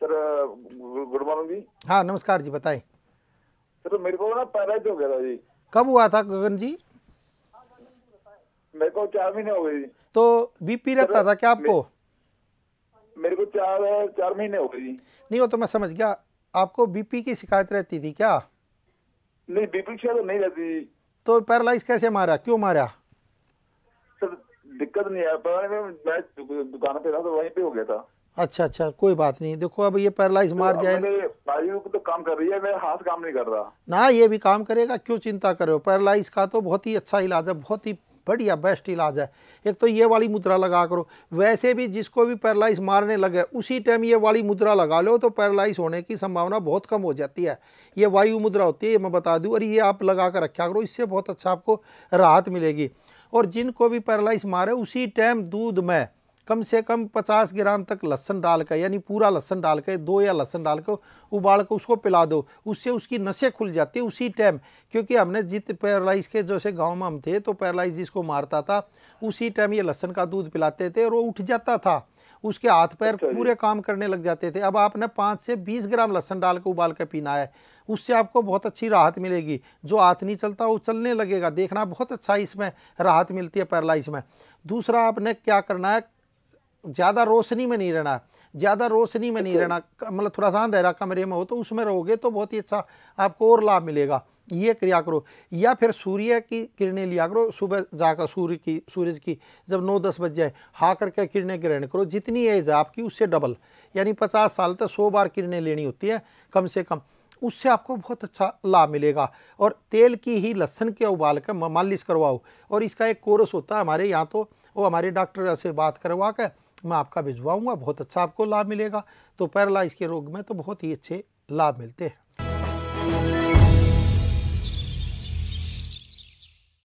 Sir good morning जी हाँ नमस्कार जी बताए सर मेरे को ना पैराइज हो गया था जी कब हुआ था गगन जी मेरे को चार महीने हो गए जी तो बीपी रहता था क्या आपको मेरे को चार चार महीने हो गए जी नहीं वो तो मैं समझ गया आपको बीपी की शिकायत रहती थी क्या नहीं बीपी की शिकायत नहीं रहती तो पैरालाइज कैसे मारा क्यों मारा सर दिक्कत नहीं है मैं दुकान पे था तो वहीं पे हो गया था अच्छा अच्छा कोई बात नहीं देखो अब ये पैरालाइज तो मार जाए तो काम कर रही है मैं हाथ काम नहीं कर रहा ना ये भी काम करेगा क्यों चिंता कर रहे हो पैरालाइज का तो बहुत ही अच्छा इलाज है बहुत ही बढ़िया बेस्ट इलाज है एक तो ये वाली मुद्रा लगा करो वैसे भी जिसको भी पैरालाइज मारने लगे उसी टाइम ये वाली मुद्रा लगा लो तो पैरालाइज होने की संभावना बहुत कम हो जाती है ये वायु मुद्रा होती है ये मैं बता दूँ और ये आप लगा कर रखा करो इससे बहुत अच्छा आपको राहत मिलेगी और जिनको भी पैरालाइस मारे उसी टाइम दूध में कम से कम 50 ग्राम तक लहसन डाल कर यानी पूरा लहसन डाल कर दो या लहसन डाल कर उबाल कर उसको पिला दो उससे उसकी नसें खुल जाती है उसी टाइम क्योंकि हमने जित पैरालाइज के जैसे गांव में हम थे तो पैरालाइज जिसको मारता था उसी टाइम ये लहसन का दूध पिलाते थे और वो उठ जाता था उसके हाथ पैर अच्छा पूरे काम करने लग जाते थे अब आपने पाँच से बीस ग्राम लहसन डाल के उबाल कर पीना है उससे आपको बहुत अच्छी राहत मिलेगी जो हाथ नहीं चलता वो चलने लगेगा देखना बहुत अच्छा इसमें राहत मिलती है पैरलाइज में दूसरा आपने क्या करना है ज़्यादा रोशनी में नहीं रहना ज़्यादा रोशनी में नहीं अच्छा। रहना मतलब थोड़ा सा अंधेरा कमरे में हो तो उसमें रहोगे तो बहुत ही अच्छा आपको और लाभ मिलेगा ये क्रिया करो या फिर सूर्य की किरणें लिया करो सुबह जाकर सूर्य की सूरज की जब नौ दस बज जाए हा करके किरणें ग्रहण करो जितनी एज आपकी उससे डबल यानी पचास साल तक सौ बार किरणें लेनी होती है कम से कम उससे आपको बहुत अच्छा लाभ मिलेगा और तेल की ही लहसन के उबाल कर मालिश करवाओ और इसका एक कोर्स होता है हमारे यहाँ तो वो हमारे डॉक्टर से बात करवा कर मैं आपका भिजवाऊँगा बहुत अच्छा आपको लाभ मिलेगा तो पैरलाइज के रोग में तो बहुत ही अच्छे लाभ मिलते हैं